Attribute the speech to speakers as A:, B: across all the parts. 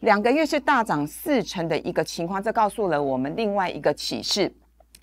A: 两个月是大涨四成的一个情况，这告诉了我们另外一个启示。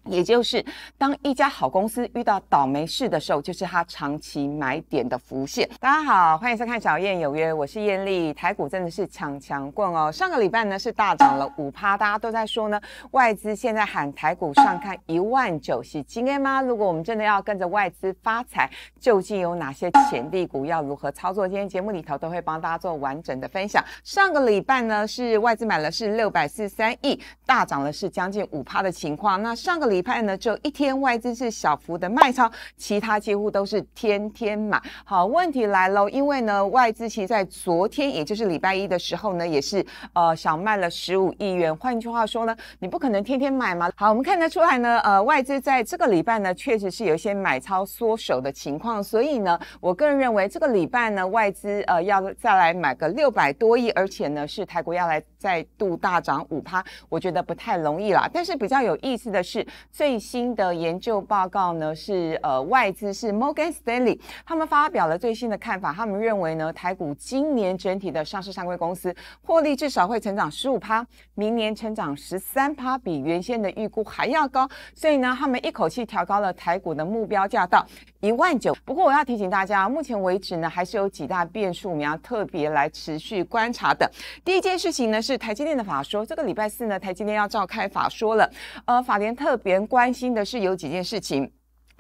A: 也就是当一家好公司遇到倒霉事的时候，就是它长期买点的浮现。大家好，欢迎收看《小燕有约》，我是燕丽。台股真的是抢强棍哦，上个礼拜呢是大涨了五趴，大家都在说呢，外资现在喊台股上看一万九，是金吗？如果我们真的要跟着外资发财，究竟有哪些潜力股，要如何操作？今天节目里头都会帮大家做完整的分享。上个礼拜呢是外资买了是六百四十三亿，大涨了是将近五趴的情况。那上个礼，礼拜呢，就一天外资是小幅的卖超，其他几乎都是天天买。好，问题来了，因为呢，外资其实在昨天，也就是礼拜一的时候呢，也是呃，小卖了十五亿元。换句话说呢，你不可能天天买嘛。好，我们看得出来呢，呃，外资在这个礼拜呢，确实是有一些买超缩手的情况。所以呢，我个人认为这个礼拜呢，外资呃要再来买个六百多亿，而且呢，是台股要来。再度大涨五趴，我觉得不太容易啦。但是比较有意思的是，最新的研究报告呢是呃外资是 Morgan Stanley，他们发表了最新的看法，他们认为呢台股今年整体的上市上柜公司获利至少会成长十五趴，明年成长十三趴，比原先的预估还要高。所以呢，他们一口气调高了台股的目标价到一万九。不过我要提醒大家，目前为止呢还是有几大变数，我们要特别来持续观察的。第一件事情呢是台积电的法说，这个礼拜四呢，台积电要召开法说了。呃，法联特别关心的是有几件事情。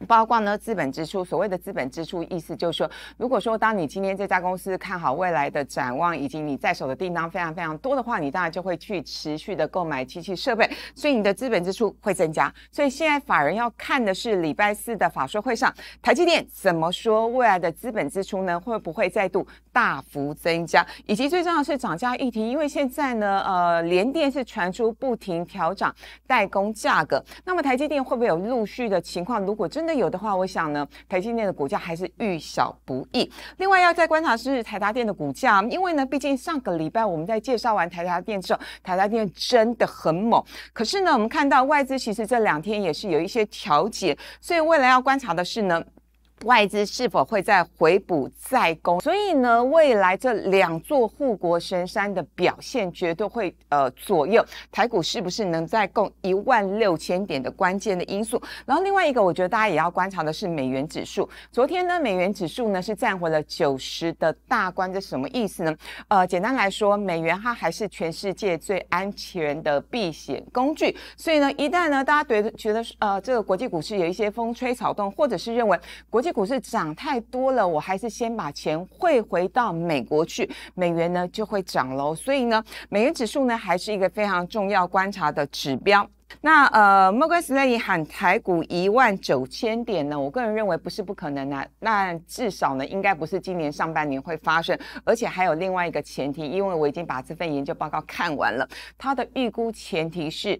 A: 包括呢，资本支出。所谓的资本支出，意思就是说，如果说当你今天这家公司看好未来的展望，以及你在手的订单非常非常多的话，你当然就会去持续的购买机器设备，所以你的资本支出会增加。所以现在法人要看的是礼拜四的法说会上，台积电怎么说未来的资本支出呢？会不会再度大幅增加？以及最重要的是涨价议题，因为现在呢，呃，联电是传出不停调涨代工价格，那么台积电会不会有陆续的情况？如果真那有的话，我想呢，台积电的股价还是遇小不易。另外，要再观察是台达电的股价，因为呢，毕竟上个礼拜我们在介绍完台达电之后，台达电真的很猛。可是呢，我们看到外资其实这两天也是有一些调节，所以未来要观察的是呢。外资是否会在回补再攻？所以呢，未来这两座护国神山的表现，绝对会呃左右台股是不是能在攻一万六千点的关键的因素。然后另外一个，我觉得大家也要观察的是美元指数。昨天呢，美元指数呢是站回了九十的大关，这什么意思呢？呃，简单来说，美元它还是全世界最安全的避险工具。所以呢，一旦呢，大家觉得觉得呃，这个国际股市有一些风吹草动，或者是认为国际美股市涨太多了，我还是先把钱汇回到美国去，美元呢就会涨喽。所以呢，美元指数呢还是一个非常重要观察的指标。那呃莫 o 斯 g 喊台股一万九千点呢，我个人认为不是不可能的，但至少呢应该不是今年上半年会发生，而且还有另外一个前提，因为我已经把这份研究报告看完了，它的预估前提是。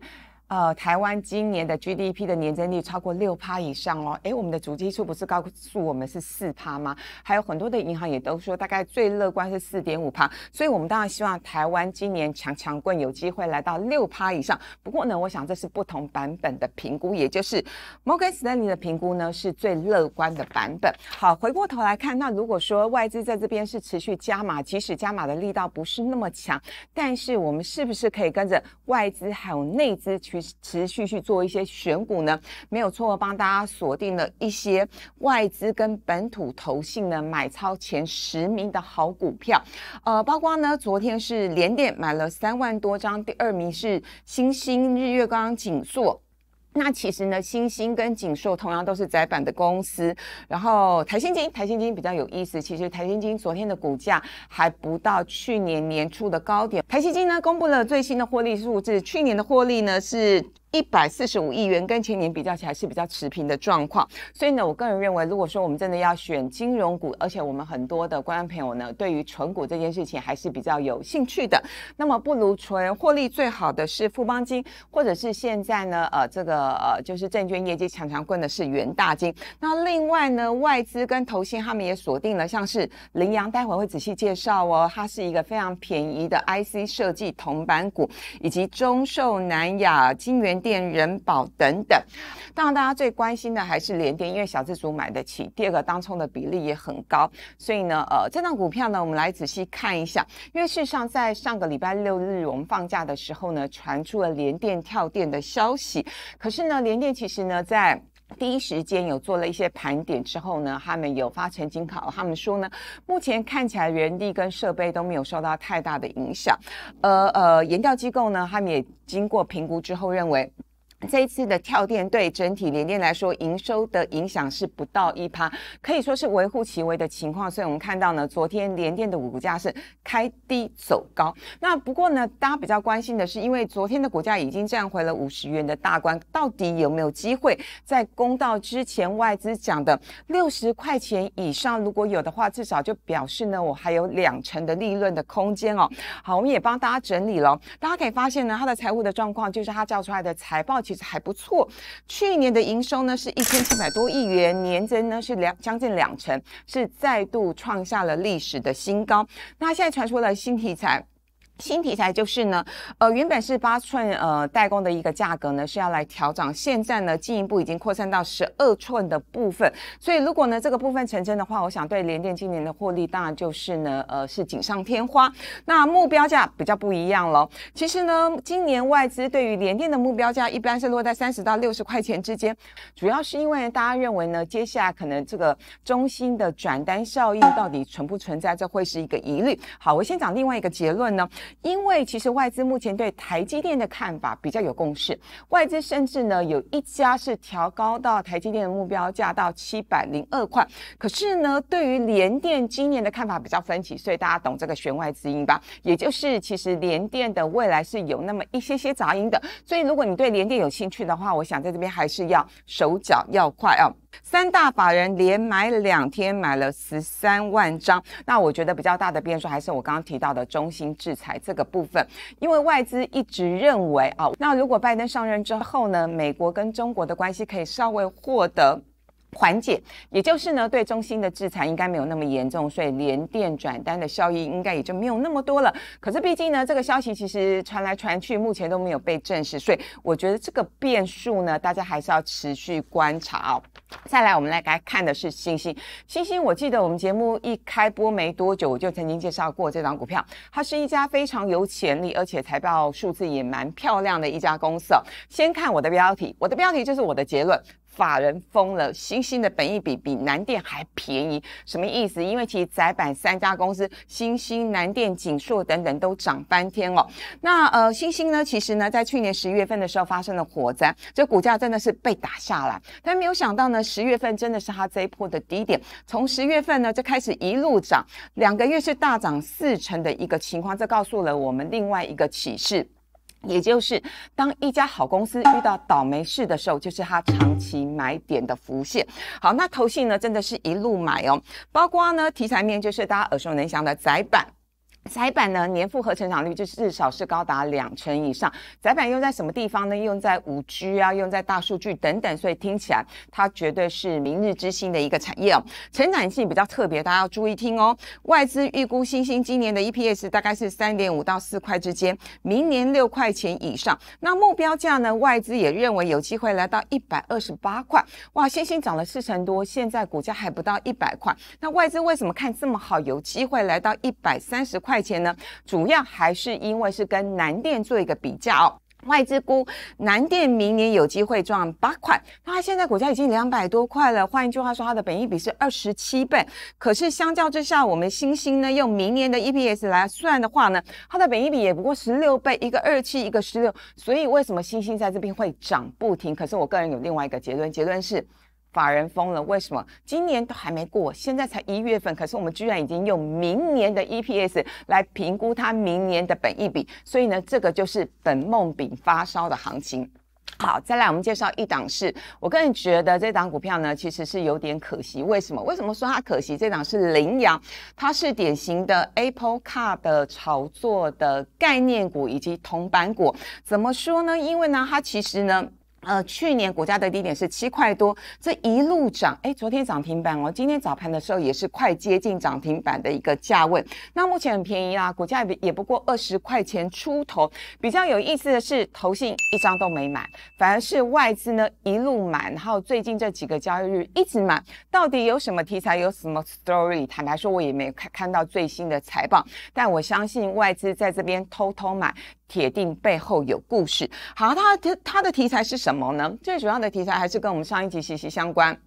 A: 呃，台湾今年的 GDP 的年增率超过六趴以上哦。哎，我们的主基数不是告诉我们是四趴吗？还有很多的银行也都说，大概最乐观是四点五趴。所以，我们当然希望台湾今年强强棍有机会来到六趴以上。不过呢，我想这是不同版本的评估，也就是 Morgan Stanley 的评估呢是最乐观的版本。好，回过头来看，那如果说外资在这边是持续加码，即使加码的力道不是那么强，但是我们是不是可以跟着外资还有内资去？持续去做一些选股呢，没有错，帮大家锁定了一些外资跟本土投信的买超前十名的好股票，呃，包括呢，昨天是联电买了三万多张，第二名是星星日月光景硕。那其实呢，新兴跟锦盛同样都是窄板的公司，然后台新金，台新金比较有意思，其实台新金昨天的股价还不到去年年初的高点，台新金呢公布了最新的获利数字，去年的获利呢是。一百四十五亿元跟前年比较起来是比较持平的状况，所以呢，我个人认为，如果说我们真的要选金融股，而且我们很多的观众朋友呢，对于纯股这件事情还是比较有兴趣的，那么不如纯获利最好的是富邦金，或者是现在呢，呃，这个呃，就是证券业绩常常棍的是元大金。那另外呢，外资跟投信他们也锁定了，像是羚羊，待会会仔细介绍哦，它是一个非常便宜的 IC 设计铜板股，以及中寿南亚金元。电、人保等等，当然大家最关心的还是连电，因为小资族买得起，第二个当冲的比例也很高，所以呢，呃，这档股票呢，我们来仔细看一下，因为事实上在上个礼拜六日我们放假的时候呢，传出了连电跳电的消息，可是呢，连电其实呢在。第一时间有做了一些盘点之后呢，他们有发澄清考，他们说呢，目前看起来人力跟设备都没有受到太大的影响，呃呃，研调机构呢，他们也经过评估之后认为。这一次的跳电对整体联电来说，营收的影响是不到一趴，可以说是微乎其微的情况。所以，我们看到呢，昨天联电的股价是开低走高。那不过呢，大家比较关心的是，因为昨天的股价已经站回了五十元的大关，到底有没有机会在公道之前外资讲的六十块钱以上？如果有的话，至少就表示呢，我还有两成的利润的空间哦。好，我们也帮大家整理了，大家可以发现呢，它的财务的状况，就是它叫出来的财报。其实还不错，去年的营收呢是一千七百多亿元，年增呢是两将近两成，是再度创下了历史的新高。那现在传出了新题材。新题材就是呢，呃，原本是八寸呃代工的一个价格呢是要来调整，现在呢进一步已经扩散到十二寸的部分，所以如果呢这个部分成真的话，我想对联电今年的获利当然就是呢呃是锦上添花。那目标价比较不一样了。其实呢，今年外资对于联电的目标价一般是落在三十到六十块钱之间，主要是因为大家认为呢，接下来可能这个中心的转单效应到底存不存在，这会是一个疑虑。好，我先讲另外一个结论呢。因为其实外资目前对台积电的看法比较有共识，外资甚至呢有一家是调高到台积电的目标价到七百零二块。可是呢，对于联电今年的看法比较分歧，所以大家懂这个弦外之音吧？也就是其实联电的未来是有那么一些些杂音的。所以如果你对联电有兴趣的话，我想在这边还是要手脚要快啊。三大法人连买两天买了十三万张，那我觉得比较大的变数还是我刚刚提到的中心制裁这个部分，因为外资一直认为啊，那如果拜登上任之后呢，美国跟中国的关系可以稍微获得。缓解，也就是呢，对中心的制裁应该没有那么严重，所以连电转单的效益应该也就没有那么多了。可是毕竟呢，这个消息其实传来传去，目前都没有被证实，所以我觉得这个变数呢，大家还是要持续观察哦。再来，我们来看的是星星。星星，我记得我们节目一开播没多久，我就曾经介绍过这张股票，它是一家非常有潜力，而且财报数字也蛮漂亮的一家公司哦。先看我的标题，我的标题就是我的结论。法人疯了，星星的本意比比南电还便宜，什么意思？因为其实窄板三家公司，星星、南电、锦硕等等都涨翻天哦。那呃，星星呢？其实呢，在去年十一月份的时候发生了火灾，这股价真的是被打下来。但没有想到呢，十月份真的是它这一波的低点，从十月份呢就开始一路涨，两个月是大涨四成的一个情况，这告诉了我们另外一个启示。也就是，当一家好公司遇到倒霉事的时候，就是它长期买点的浮现。好，那投信呢，真的是一路买哦，包括呢题材面，就是大家耳熟能详的窄板。窄板呢，年复合成长率就至少是高达两成以上。窄板用在什么地方呢？用在五 G 啊，用在大数据等等。所以听起来它绝对是明日之星的一个产业哦，成长性比较特别，大家要注意听哦。外资预估星星今年的 EPS 大概是三点五到四块之间，明年六块钱以上。那目标价呢？外资也认为有机会来到一百二十八块。哇，星星涨了四成多，现在股价还不到一百块。那外资为什么看这么好？有机会来到一百三十块？块钱呢，主要还是因为是跟南电做一个比较。外资估南电明年有机会赚八块，它现在股价已经两百多块了。换一句话说，它的本益比是二十七倍。可是相较之下，我们星星呢，用明年的 EPS 来算的话呢，它的本益比也不过十六倍，一个二七，一个十六。所以为什么星星在这边会涨不停？可是我个人有另外一个结论，结论是。法人疯了，为什么？今年都还没过，现在才一月份，可是我们居然已经用明年的 EPS 来评估它明年的本益比，所以呢，这个就是本梦饼发烧的行情。好，再来我们介绍一档，是我个人觉得这档股票呢，其实是有点可惜。为什么？为什么说它可惜？这档是羚羊，它是典型的 Apple Car 的炒作的概念股以及铜板股。怎么说呢？因为呢，它其实呢。呃，去年股价的低点是七块多，这一路涨，哎，昨天涨停板哦，今天早盘的时候也是快接近涨停板的一个价位。那目前很便宜啦，股价也也不过二十块钱出头。比较有意思的是，投信一张都没买，反而是外资呢一路买，然后最近这几个交易日一直买。到底有什么题材，有什么 story？坦白说，我也没看看到最新的财报，但我相信外资在这边偷偷买。铁定背后有故事。好，它它它的题材是什么呢？最主要的题材还是跟我们上一集息息相关。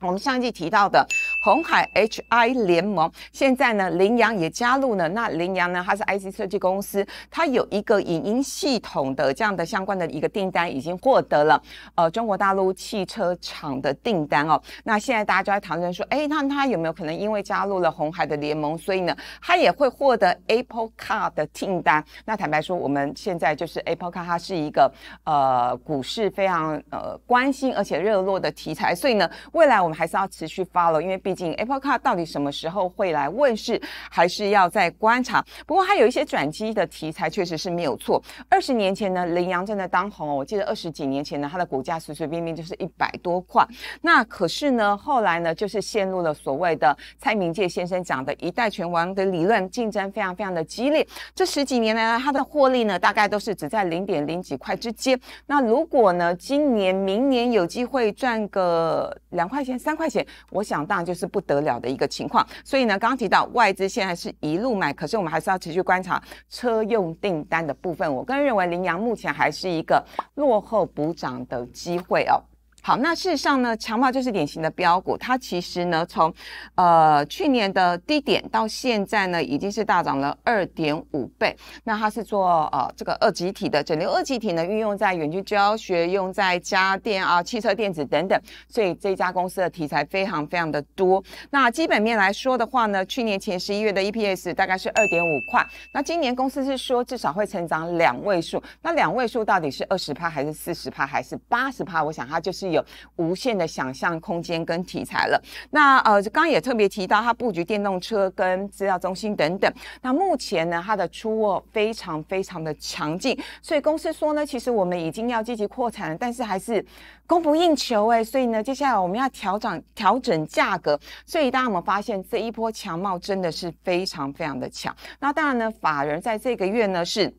A: 我们上一集提到的。红海 HI 联盟现在呢，羚羊也加入了。那羚羊呢，它是 IC 设计公司，它有一个影音系统的这样的相关的一个订单已经获得了。呃，中国大陆汽车厂的订单哦。那现在大家就在讨论说，哎，那它有没有可能因为加入了红海的联盟，所以呢，它也会获得 Apple Car 的订单？那坦白说，我们现在就是 Apple Car，它是一个呃股市非常呃关心而且热络的题材，所以呢，未来我们还是要持续 follow，因为。毕竟 Apple Card 到底什么时候会来问世，还是要再观察。不过，还有一些转机的题材，确实是没有错。二十年前呢，羚羊正在当红。我记得二十几年前呢，它的股价随随便便就是一百多块。那可是呢，后来呢，就是陷入了所谓的蔡明介先生讲的“一代拳王”的理论，竞争非常非常的激烈。这十几年来呢，它的获利呢，大概都是只在零点零几块之间。那如果呢，今年、明年有机会赚个两块钱、三块钱，我想当然就是。是不得了的一个情况，所以呢，刚刚提到外资现在是一路买，可是我们还是要持续观察车用订单的部分。我个人认为，羚羊目前还是一个落后补涨的机会哦。好，那事实上呢，强茂就是典型的标股。它其实呢，从呃去年的低点到现在呢，已经是大涨了二点五倍。那它是做呃这个二级体的，整流二级体呢，运用在远距教学、用在家电啊、汽车电子等等。所以这家公司的题材非常非常的多。那基本面来说的话呢，去年前十一月的 EPS 大概是二点五块。那今年公司是说至少会成长两位数。那两位数到底是二十帕还是四十帕还是八十帕？我想它就是。有无限的想象空间跟题材了。那呃，刚刚也特别提到，它布局电动车跟资料中心等等。那目前呢，它的出货非常非常的强劲，所以公司说呢，其实我们已经要积极扩产，了，但是还是供不应求哎。所以呢，接下来我们要调整调整价格。所以大家有发现这一波强贸真的是非常非常的强。那当然呢，法人在这个月呢是。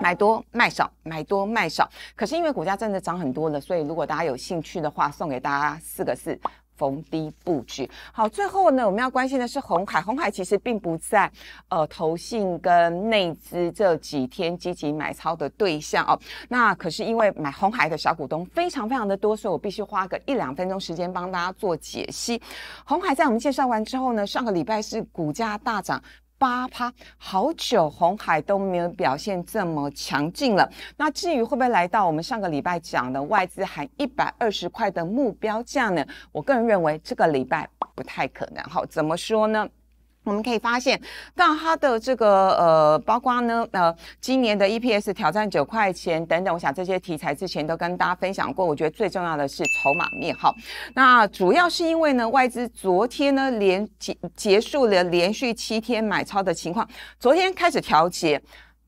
A: 买多卖少，买多卖少。可是因为股价真的涨很多了，所以如果大家有兴趣的话，送给大家四个字：逢低布局。好，最后呢，我们要关心的是红海。红海其实并不在呃投信跟内资这几天积极买超的对象哦。那可是因为买红海的小股东非常非常的多，所以我必须花个一两分钟时间帮大家做解析。红海在我们介绍完之后呢，上个礼拜是股价大涨。八趴，好久红海都没有表现这么强劲了。那至于会不会来到我们上个礼拜讲的外资喊一百二十块的目标价呢？我个人认为这个礼拜不太可能。好，怎么说呢？我们可以发现，那它的这个呃，包括呢，呃，今年的 EPS 挑战九块钱等等，我想这些题材之前都跟大家分享过。我觉得最重要的是筹码面哈，那主要是因为呢，外资昨天呢连结结束了连续七天买超的情况，昨天开始调节。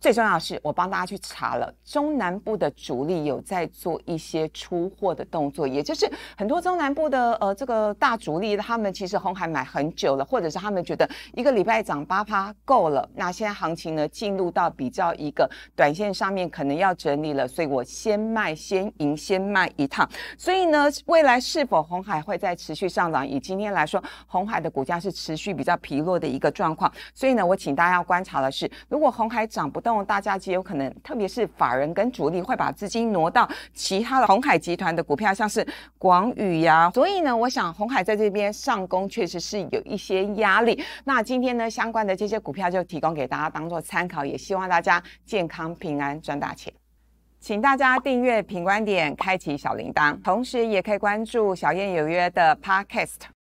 A: 最重要的是，我帮大家去查了中南部的主力有在做一些出货的动作，也就是很多中南部的呃这个大主力，他们其实红海买很久了，或者是他们觉得一个礼拜涨八趴够了。那现在行情呢，进入到比较一个短线上面可能要整理了，所以我先卖先赢先卖一趟。所以呢，未来是否红海会再持续上涨？以今天来说，红海的股价是持续比较疲弱的一个状况。所以呢，我请大家要观察的是，如果红海涨不到。大家极有可能，特别是法人跟主力会把资金挪到其他的红海集团的股票，像是广宇呀。所以呢，我想红海在这边上攻确实是有一些压力。那今天呢，相关的这些股票就提供给大家当做参考，也希望大家健康平安赚大钱。请大家订阅品观点，开启小铃铛，同时也可以关注小燕有约的 Podcast。